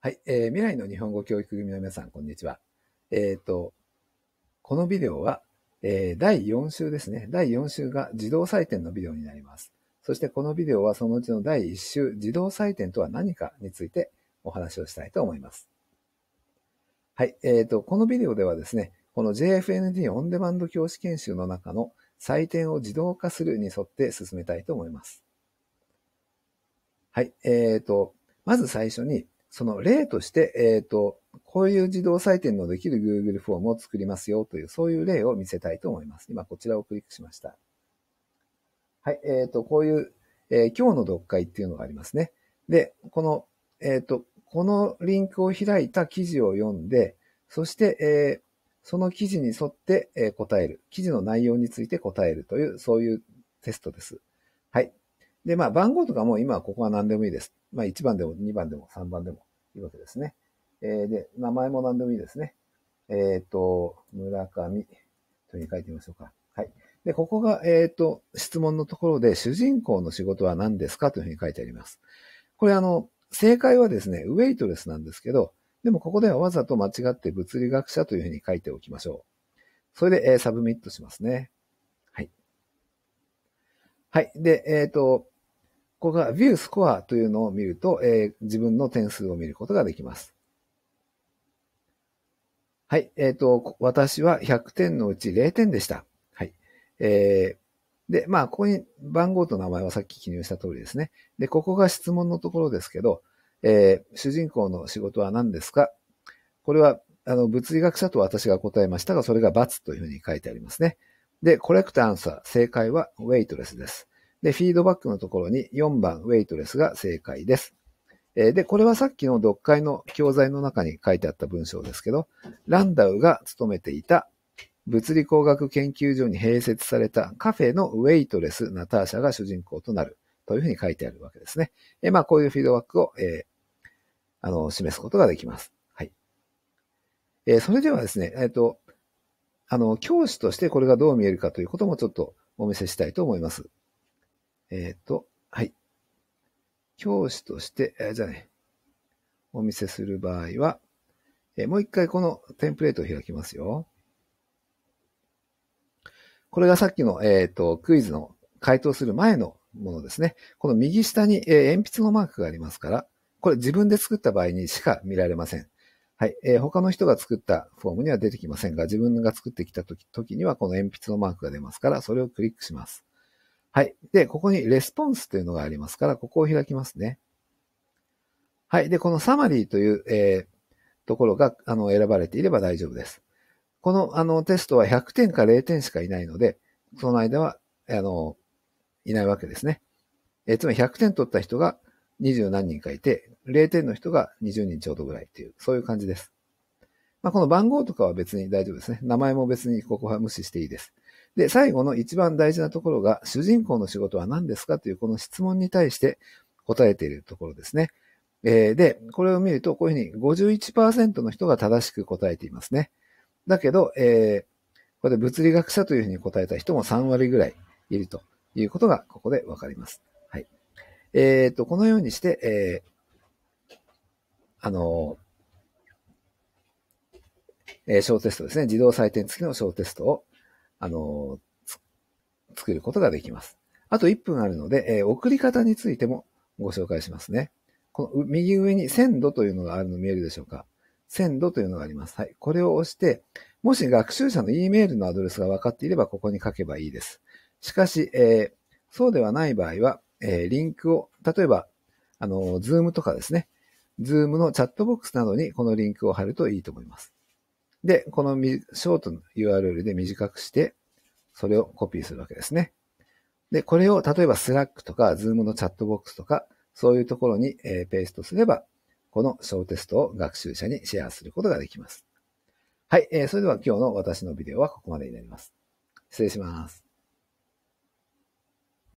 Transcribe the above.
はい、えー、未来の日本語教育組の皆さん、こんにちは。えっ、ー、と、このビデオは、えー、第4週ですね。第4週が自動採点のビデオになります。そしてこのビデオはそのうちの第1週、自動採点とは何かについてお話をしたいと思います。はい、えっ、ー、と、このビデオではですね、この JFND オンデマンド教師研修の中の採点を自動化するに沿って進めたいと思います。はい、えっ、ー、と、まず最初に、その例として、えっ、ー、と、こういう自動採点のできる Google フォームを作りますよという、そういう例を見せたいと思います。今、こちらをクリックしました。はい、えっ、ー、と、こういう、えー、今日の読解っていうのがありますね。で、この、えっ、と、このリンクを開いた記事を読んで、そして、えその記事に沿って、え答える。記事の内容について答えるという、そういうテストです。で、まあ番号とかも今はここは何でもいいです。まあ1番でも2番でも3番でもいいわけですね。えー、で、名前も何でもいいですね。えっ、ー、と、村上というに書いてみましょうか。はい。で、ここが、えっ、ー、と、質問のところで、主人公の仕事は何ですかというふうに書いてあります。これ、あの、正解はですね、ウェイトレスなんですけど、でもここではわざと間違って物理学者というふうに書いておきましょう。それで、えー、サブミットしますね。はい。はい。で、えっ、ー、と、ここが View Score というのを見ると、えー、自分の点数を見ることができます。はい。えっ、ー、と、私は100点のうち0点でした。はい。えー、で、まあ、ここに番号と名前はさっき記入した通りですね。で、ここが質問のところですけど、えー、主人公の仕事は何ですかこれは、あの、物理学者と私が答えましたが、それが×というふうに書いてありますね。で、コレクトアンサー、正解はウェイトレスです。で、フィードバックのところに4番、ウェイトレスが正解です。で、これはさっきの読解の教材の中に書いてあった文章ですけど、ランダウが勤めていた物理工学研究所に併設されたカフェのウェイトレスナターシャが主人公となるというふうに書いてあるわけですね。えまあ、こういうフィードバックを、えー、あの、示すことができます。はい。えー、それではですね、えっ、ー、と、あの、教師としてこれがどう見えるかということもちょっとお見せしたいと思います。えっ、ー、と、はい。教師として、えー、じゃあね、お見せする場合は、えー、もう一回このテンプレートを開きますよ。これがさっきの、えっ、ー、と、クイズの回答する前のものですね。この右下に、えー、鉛筆のマークがありますから、これ自分で作った場合にしか見られません。はい。えー、他の人が作ったフォームには出てきませんが、自分が作ってきたときにはこの鉛筆のマークが出ますから、それをクリックします。はい。で、ここにレスポンスというのがありますから、ここを開きますね。はい。で、このサマリーという、えー、ところが、あの、選ばれていれば大丈夫です。この、あの、テストは100点か0点しかいないので、その間は、あの、いないわけですね。えー、つまり100点取った人が20何人かいて、0点の人が20人ちょうどぐらいという、そういう感じです。まあ、この番号とかは別に大丈夫ですね。名前も別にここは無視していいです。で、最後の一番大事なところが、主人公の仕事は何ですかというこの質問に対して答えているところですね。えー、で、これを見ると、こういうふうに51%の人が正しく答えていますね。だけど、えー、これ物理学者というふうに答えた人も3割ぐらいいるということが、ここでわかります。はい。えっ、ー、と、このようにして、えー、あのえー、小テストですね。自動採点付きの小テストをあの、作ることができます。あと1分あるので、えー、送り方についてもご紹介しますね。この右上に鮮度というのがあるの見えるでしょうか鮮度というのがあります。はい。これを押して、もし学習者の E メールのアドレスが分かっていれば、ここに書けばいいです。しかし、えー、そうではない場合は、えー、リンクを、例えば、あの、ズームとかですね。ズームのチャットボックスなどにこのリンクを貼るといいと思います。で、このショートの URL で短くして、それをコピーするわけですね。で、これを例えば Slack とか Zoom のチャットボックスとか、そういうところに、えペーストすれば、この小テストを学習者にシェアすることができます。はい、えー、それでは今日の私のビデオはここまでになります。失礼します。